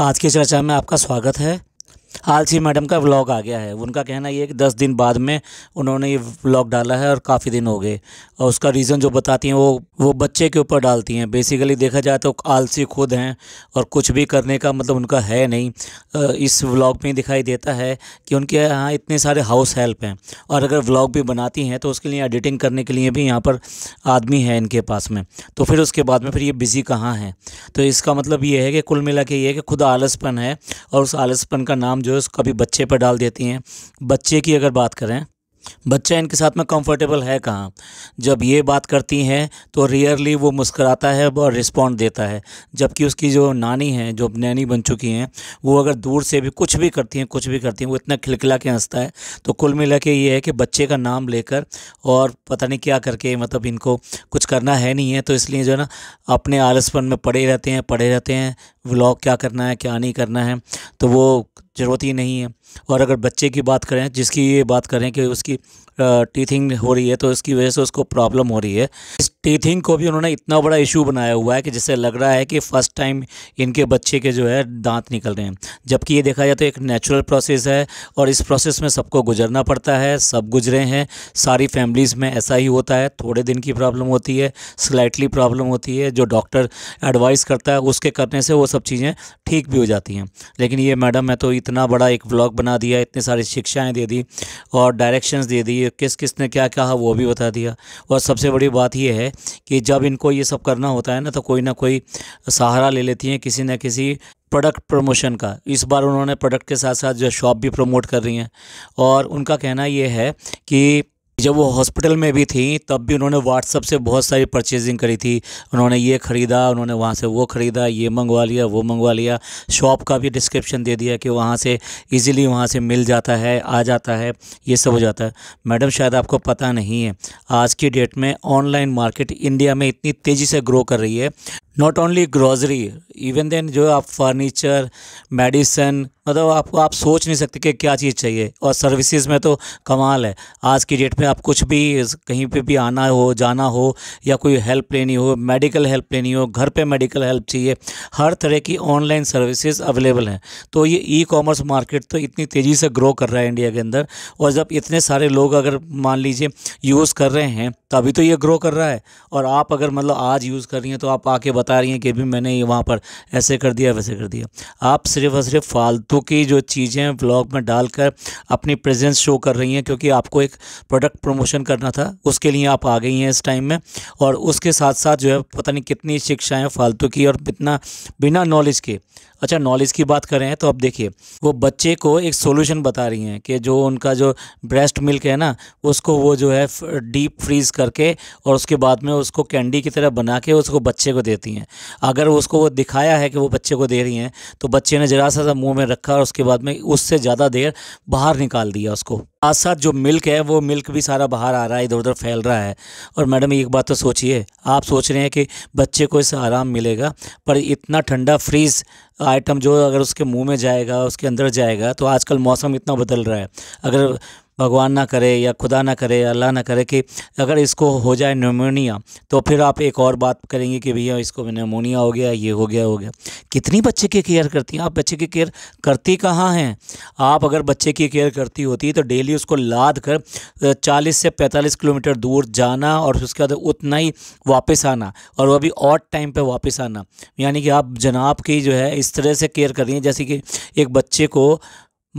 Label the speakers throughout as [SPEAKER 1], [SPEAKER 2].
[SPEAKER 1] आज की चर्चा में आपका स्वागत है आलसी मैडम का व्लॉग आ गया है उनका कहना ये है कि दस दिन बाद में उन्होंने ये व्लॉग डाला है और काफ़ी दिन हो गए और उसका रीज़न जो बताती हैं वो वो बच्चे के ऊपर डालती हैं बेसिकली देखा जाए तो आलसी खुद हैं और कुछ भी करने का मतलब उनका है नहीं इस व्लॉग में दिखाई देता है कि उनके यहाँ इतने सारे हाउस हेल्प हैं और अगर व्लॉग भी बनाती हैं तो उसके लिए एडिटिंग करने के लिए भी यहाँ पर आदमी है इनके पास में तो फिर उसके बाद में फिर ये बिज़ी कहाँ हैं तो इसका मतलब ये है कि कुल मिला के ये है कि खुद आलसपन है और उस आलसपन का नाम जो है कभी बच्चे पर डाल देती हैं बच्चे की अगर बात करें बच्चा इनके साथ में कंफर्टेबल है कहाँ जब ये बात करती हैं तो रेयरली वो मुस्कराता है और रिस्पॉन्ड देता है जबकि उसकी जो नानी है जो नैनी बन चुकी हैं वो अगर दूर से भी कुछ भी करती हैं कुछ भी करती हैं वो इतना खिलखिला के हंसता है तो कुल मिला के ये है कि बच्चे का नाम लेकर और पता नहीं क्या करके मतलब इनको कुछ करना है नहीं है तो इसलिए जो है ना अपने आलसपन में पड़े रहते हैं पड़े रहते हैं व्लॉग क्या करना है क्या नहीं करना है तो वो ज़रूरत ही नहीं है और अगर बच्चे की बात करें जिसकी ये बात करें कि उसकी टीथिंग हो रही है तो इसकी वजह से उसको प्रॉब्लम हो रही है इस टीथिंग को भी उन्होंने इतना बड़ा इशू बनाया हुआ है कि जिससे लग रहा है कि फ़र्स्ट टाइम इनके बच्चे के जो है दांत निकल रहे हैं जबकि ये देखा जाए तो एक नेचुरल प्रोसेस है और इस प्रोसेस में सबको गुजरना पड़ता है सब गुजरे हैं सारी फैमिलीज़ में ऐसा ही होता है थोड़े दिन की प्रॉब्लम होती है स्लाइटली प्रॉब्लम होती है जो डॉक्टर एडवाइस करता है उसके करने से वो सब चीज़ें ठीक भी हो जाती हैं लेकिन ये मैडम मैं तो इतना बड़ा एक ब्लॉग बना दिया इतनी सारी शिक्षाएं दे दी और डायरेक्शंस दे दी किस किस ने क्या कहा वो भी बता दिया और सबसे बड़ी बात यह है कि जब इनको ये सब करना होता है ना तो कोई ना कोई सहारा ले लेती हैं किसी न किसी प्रोडक्ट प्रमोशन का इस बार उन्होंने प्रोडक्ट के साथ साथ जो शॉप भी प्रमोट कर रही हैं और उनका कहना ये है कि जब वो हॉस्पिटल में भी थी तब भी उन्होंने व्हाट्सअप से बहुत सारी परचेजिंग करी थी उन्होंने ये ख़रीदा उन्होंने वहाँ से वो ख़रीदा ये मंगवा लिया वो मंगवा लिया शॉप का भी डिस्क्रिप्शन दे दिया कि वहाँ से इजीली वहाँ से मिल जाता है आ जाता है ये सब हो जाता है मैडम शायद आपको पता नहीं है आज की डेट में ऑनलाइन मार्केट इंडिया में इतनी तेज़ी से ग्रो कर रही है not only grocery even then जो आप फर्नीचर मेडिसन मतलब आपको आप सोच नहीं सकते कि क्या चीज़ चाहिए और सर्विसेज में तो कमाल है आज की डेट में आप कुछ भी कहीं पे भी आना हो जाना हो या कोई हेल्प लेनी हो मेडिकल हेल्प लेनी हो घर पे मेडिकल हेल्प चाहिए हर तरह की ऑनलाइन सर्विसेज अवेलेबल हैं तो ये ई कॉमर्स मार्केट तो इतनी तेज़ी से ग्रो कर रहा है इंडिया के अंदर और जब इतने सारे लोग अगर मान लीजिए यूज़ कर रहे हैं तभी तो ये ग्रो कर रहा है और आप अगर मतलब आज यूज़ कर रही हैं तो आप आके बता बता रही हैं कि भी मैंने ये वहाँ पर ऐसे कर दिया वैसे कर दिया आप सिर्फ और सिर्फ फालतू की जो चीज़ें ब्लॉग में डालकर अपनी प्रेजेंस शो कर रही हैं क्योंकि आपको एक प्रोडक्ट प्रमोशन करना था उसके लिए आप आ गई हैं इस टाइम में और उसके साथ साथ जो है पता नहीं कितनी शिक्षाएँ फालतू की और इतना बिना नॉलेज के अच्छा नॉलेज की बात करें तो अब देखिए वो बच्चे को एक सोल्यूशन बता रही हैं कि जो उनका जो ब्रेस्ट मिल्क है ना उसको वो जो है डीप फ्रीज़ करके और उसके बाद में उसको कैंडी की तरह बना के उसको बच्चे को देती होती हैं अगर उसको वो दिखाया है कि वो बच्चे को दे रही हैं तो बच्चे ने जरा सा मुंह में रखा और उसके बाद में उससे ज़्यादा देर बाहर निकाल दिया उसको साथ साथ जो मिल्क है वो मिल्क भी सारा बाहर आ रहा है इधर उधर फैल रहा है और मैडम एक बात तो सोचिए आप सोच रहे हैं कि बच्चे को इससे आराम मिलेगा पर इतना ठंडा फ्रीज़ आइटम जो अगर उसके मुंह में जाएगा उसके अंदर जाएगा तो आजकल मौसम इतना बदल रहा है अगर भगवान ना करे या खुदा ना करे अल्लाह ना करे कि अगर इसको हो जाए नमोनिया तो फिर आप एक और बात करेंगे कि भैया इसको नमोनिया हो गया ये हो गया हो गया कितनी बच्चे की केयर करती हैं आप बच्चे की केयर करती कहाँ हैं आप अगर बच्चे की केयर करती होती तो डेली उसको लाद कर चालीस से पैंतालीस किलोमीटर दूर जाना और उसके बाद उतना ही वापस आना और वह भी और टाइम पर वापस आना यानी कि आप जनाब की जो है इस तरह से केयर कर रही हैं जैसे कि एक बच्चे को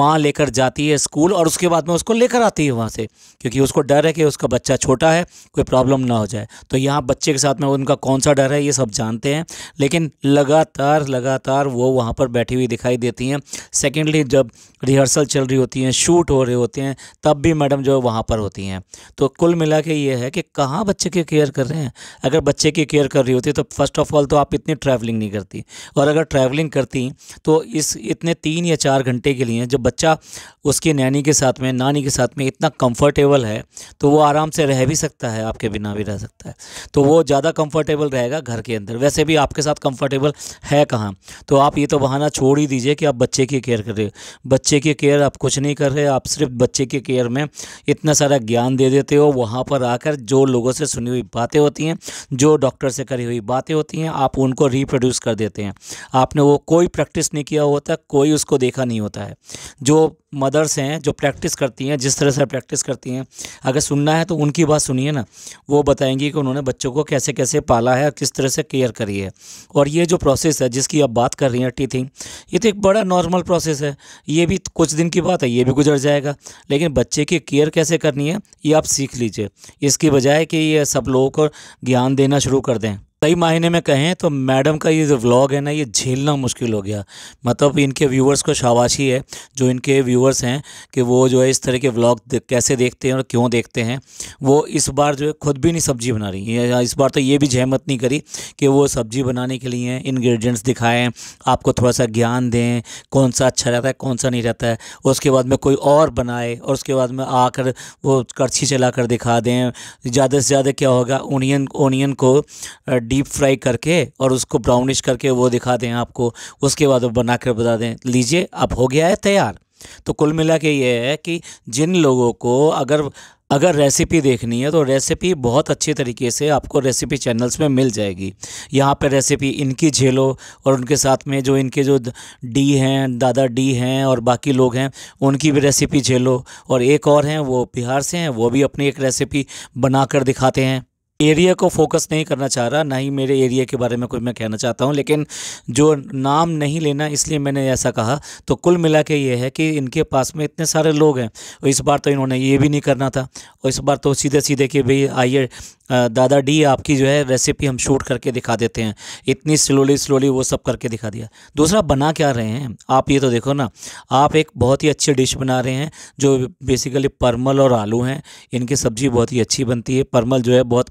[SPEAKER 1] माँ लेकर जाती है स्कूल और उसके बाद में उसको लेकर आती है वहाँ से क्योंकि उसको डर है कि उसका बच्चा छोटा है कोई प्रॉब्लम ना हो जाए तो यहाँ बच्चे के साथ में उनका कौन सा डर है ये सब जानते हैं लेकिन लगातार लगातार वो वहाँ पर बैठी हुई दिखाई देती हैं सेकेंडली जब रिहर्सल चल रही होती हैं शूट हो रहे होते हैं तब भी मैडम जो है वहाँ पर होती हैं तो कुल मिला के ये है कि कहाँ बच्चे की केयर कर रहे हैं अगर बच्चे की केयर कर रही होती तो फर्स्ट ऑफ ऑल तो आप इतनी ट्रैवलिंग नहीं करती और अगर ट्रैवलिंग करती तो इस इतने तीन या चार घंटे के लिए जब बच्चा उसकी नैनी के साथ में नानी के साथ में इतना कंफर्टेबल है तो वो आराम से रह भी सकता है आपके बिना भी रह सकता है तो वो ज़्यादा कंफर्टेबल रहेगा घर के अंदर वैसे भी आपके साथ कंफर्टेबल है कहाँ तो आप ये तो बहाना छोड़ ही दीजिए कि आप बच्चे की केयर कर रहे हो बच्चे की केयर आप कुछ नहीं कर रहे आप सिर्फ बच्चे की केयर में इतना सारा ज्ञान दे देते हो वहाँ पर आकर जो लोगों से सुनी हुई बातें होती हैं जो डॉक्टर से करी हुई बातें होती हैं आप उनको रिप्रोड्यूस कर देते हैं आपने वो कोई प्रैक्टिस नहीं किया होता कोई उसको देखा नहीं होता है जो मदर्स हैं जो प्रैक्टिस करती हैं जिस तरह से प्रैक्टिस करती हैं अगर सुनना है तो उनकी बात सुनिए ना वो बताएंगी कि उन्होंने बच्चों को कैसे कैसे पाला है और किस तरह से केयर करी है और ये जो प्रोसेस है जिसकी आप बात कर रही हैं टीथिंग ये तो एक बड़ा नॉर्मल प्रोसेस है ये भी कुछ दिन की बात है ये भी गुजर जाएगा लेकिन बच्चे की केयर कैसे करनी है ये आप सीख लीजिए इसकी बजाय कि ये सब लोगों को ज्ञान देना शुरू कर दें सही मायने में कहें तो मैडम का ये जो व्लॉग है ना ये झेलना मुश्किल हो गया मतलब इनके व्यूअर्स को शाबाशी है जो इनके व्यूअर्स हैं कि वो जो है इस तरह के व्लॉग कैसे देखते हैं और क्यों देखते हैं वो इस बार जो है खुद भी नहीं सब्ज़ी बना रही है इस बार तो ये भी जहमत नहीं करी कि वो सब्ज़ी बनाने के लिए इन्ग्रीडियंट्स दिखाएँ आपको थोड़ा सा ज्ञान दें कौन सा अच्छा रहता है कौन सा नहीं रहता है उसके बाद में कोई और बनाए और उसके बाद में आकर वो करछी चला कर दिखा दें ज़्यादा से ज़्यादा क्या होगा ओनियन ओनियन को डीप फ्राई करके और उसको ब्राउनिश करके वो दिखा दें आपको उसके बाद वो बना कर बता दें लीजिए अब हो गया है तैयार तो कुल मिला के ये है कि जिन लोगों को अगर अगर रेसिपी देखनी है तो रेसिपी बहुत अच्छे तरीके से आपको रेसिपी चैनल्स में मिल जाएगी यहाँ पर रेसिपी इनकी झेलो और उनके साथ में जो इनके जो डी हैं दादा डी हैं और बाकी लोग हैं उनकी भी रेसिपी झेलो और एक और हैं वो बिहार से हैं वो भी अपनी एक रेसिपी बना कर दिखाते हैं एरिया को फोकस नहीं करना चाह रहा ना ही मेरे एरिया के बारे में कोई मैं कहना चाहता हूँ लेकिन जो नाम नहीं लेना इसलिए मैंने ऐसा कहा तो कुल मिला के ये है कि इनके पास में इतने सारे लोग हैं और इस बार तो इन्होंने ये भी नहीं करना था और इस बार तो सीधे सीधे कि भाई आइए दादा डी आपकी जो है रेसिपी हम शूट करके दिखा देते हैं इतनी स्लोली स्लोली वो सब करके दिखा दिया दूसरा बना क्या रहे हैं आप ये तो देखो ना आप एक बहुत ही अच्छी डिश बना रहे हैं जो बेसिकली परमल और आलू हैं इनकी सब्ज़ी बहुत ही अच्छी बनती है परमल जो है बहुत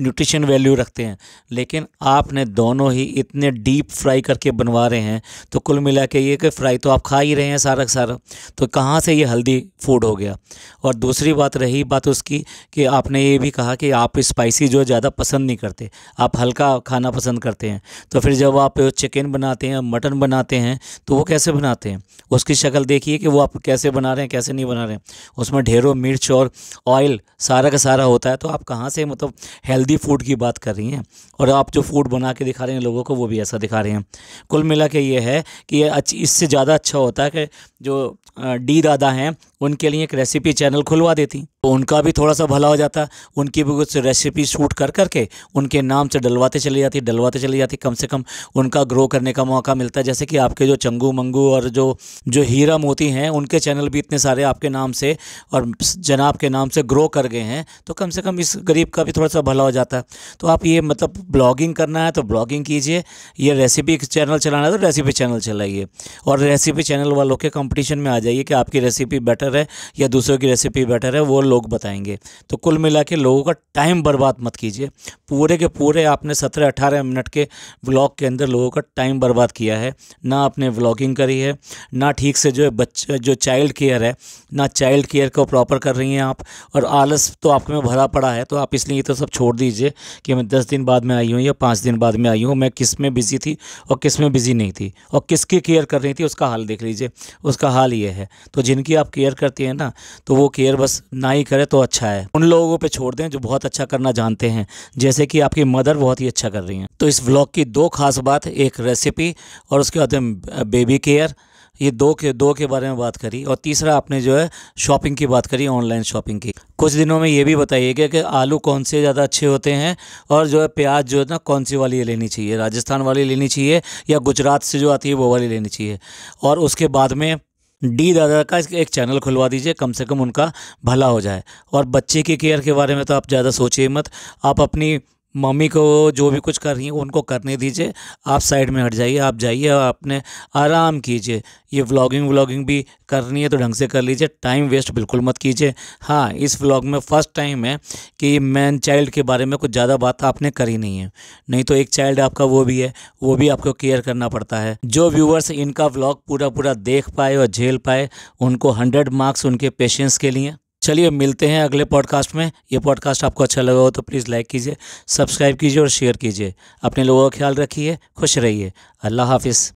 [SPEAKER 1] न्यूट्रिशन वैल्यू रखते हैं लेकिन आपने दोनों ही इतने डीप फ्राई करके बनवा रहे हैं तो कुल मिला के ये कि फ्राई तो आप खा ही रहे हैं सारा का सारा तो कहाँ से ये हेल्दी फूड हो गया और दूसरी बात रही बात उसकी कि आपने ये भी कहा कि आप स्पाइसी जो ज़्यादा पसंद नहीं करते आप हल्का खाना पसंद करते हैं तो फिर जब आप चिकन बनाते हैं मटन बनाते हैं तो वो कैसे बनाते हैं उसकी शक्ल देखिए कि वो आप कैसे बना रहे हैं कैसे नहीं बना रहे हैं उसमें ढेरों मिर्च और ऑयल सारा का सारा होता है तो आप कहाँ से मतलब हेल्दी हेल्दी फूड की बात कर रही हैं और आप जो फूड बना के दिखा रहे हैं लोगों को वो भी ऐसा दिखा रहे हैं कुल मिला के ये है कि ये अच्छी इससे ज़्यादा अच्छा होता है कि जो डी दादा हैं उनके लिए एक रेसिपी चैनल खुलवा देती तो उनका भी थोड़ा सा भला हो जाता उनकी भी कुछ रेसिपी शूट कर करके उनके नाम से डलवाते चली जाती डलवाते चली जाती कम से कम उनका ग्रो करने का मौका मिलता है जैसे कि आपके जो चंगू मंगू और जो जो हीरा मोती हैं उनके चैनल भी इतने सारे आपके नाम से और जनाब के नाम से ग्रो कर गए हैं तो कम से कम इस गरीब का भी थोड़ा सा भला हो जाता है तो आप ये मतलब ब्लॉगिंग करना है तो ब्लॉगिंग कीजिए ये रेसिपी चैनल चलाना है तो रेसिपी चैनल चलाइए और रेसिपी चैनल वालों के कॉम्पिटिशन में आ जाइए कि आपकी रेसिपी बेटर बेटर है या दूसरों की रेसिपी बेटर है वो लोग बताएंगे तो कुल मिला के लोगों का टाइम बर्बाद मत कीजिए पूरे के पूरे आपने सत्रह अठारह मिनट के व्लॉग के अंदर लोगों का टाइम बर्बाद किया है ना आपने व्लॉगिंग करी है ना ठीक से जो है जो चाइल्ड केयर है ना चाइल्ड केयर को प्रॉपर कर रही हैं आप और आलस तो आपके में भरा पड़ा है तो आप इसलिए ये तो सब छोड़ दीजिए कि मैं दस दिन बाद में आई हूँ या पाँच दिन बाद में आई हूँ मैं किस में बिज़ी थी और किस में बिज़ी नहीं थी और किसकी केयर कर रही थी उसका हाल देख लीजिए उसका हाल ये है तो जिनकी आप केयर करती है ना तो वो केयर बस ना ही करे तो अच्छा है उन लोगों पर छोड़ दें जो बहुत अच्छा करना जानते हैं जैसे कि आपकी मदर बहुत ही अच्छा कर रही हैं तो इस ब्लॉग की दो खास बात एक रेसिपी और उसके बाद बेबी केयर ये दो के दो के बारे में बात करी और तीसरा आपने जो है शॉपिंग की बात करी ऑनलाइन शॉपिंग की कुछ दिनों में ये भी बताइएगा कि आलू कौन से ज़्यादा अच्छे होते हैं और जो है प्याज जो है ना कौन सी वाली लेनी चाहिए राजस्थान वाली लेनी चाहिए या गुजरात से जो आती है वो वाली लेनी चाहिए और उसके बाद में डी दादा का एक चैनल खुलवा दीजिए कम से कम उनका भला हो जाए और बच्चे की केयर के बारे में तो आप ज़्यादा सोचिए मत आप अपनी मम्मी को जो भी कुछ कर रही हैं उनको करने दीजिए आप साइड में हट जाइए आप जाइए आपने आराम कीजिए ये व्लॉगिंग व्लॉगिंग भी करनी है तो ढंग से कर लीजिए टाइम वेस्ट बिल्कुल मत कीजिए हाँ इस व्लॉग में फ़र्स्ट टाइम है कि मैन चाइल्ड के बारे में कुछ ज़्यादा बात आपने करी नहीं है नहीं तो एक चाइल्ड आपका वो भी है वो भी आपको केयर करना पड़ता है जो व्यूवर्स इनका व्लॉग पूरा पूरा देख पाए और झेल पाए उनको हंड्रेड मार्क्स उनके पेशेंस के लिए चलिए मिलते हैं अगले पॉडकास्ट में ये पॉडकास्ट आपको अच्छा लगा हो तो प्लीज़ लाइक कीजिए सब्सक्राइब कीजिए और शेयर कीजिए अपने लोगों का ख्याल रखिए खुश रहिए अल्लाह हाफिज़